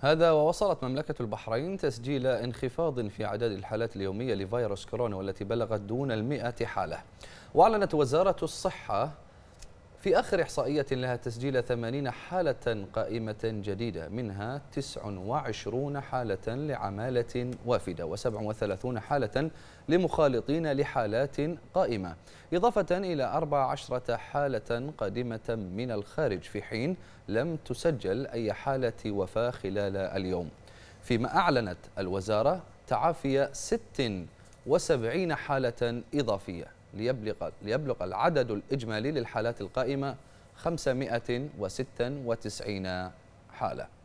هذا ووصلت مملكة البحرين تسجيل انخفاض في عدد الحالات اليومية لفيروس كورونا والتي بلغت دون المئة حالة وأعلنت وزارة الصحة في آخر إحصائية لها تسجيل 80 حالة قائمة جديدة منها 29 حالة لعمالة وافدة و37 حالة لمخالطين لحالات قائمة إضافة إلى 14 حالة قادمة من الخارج في حين لم تسجل أي حالة وفاة خلال اليوم فيما أعلنت الوزارة تعافي 76 حالة إضافية ليبلغ, ليبلغ العدد الإجمالي للحالات القائمة 596 حالة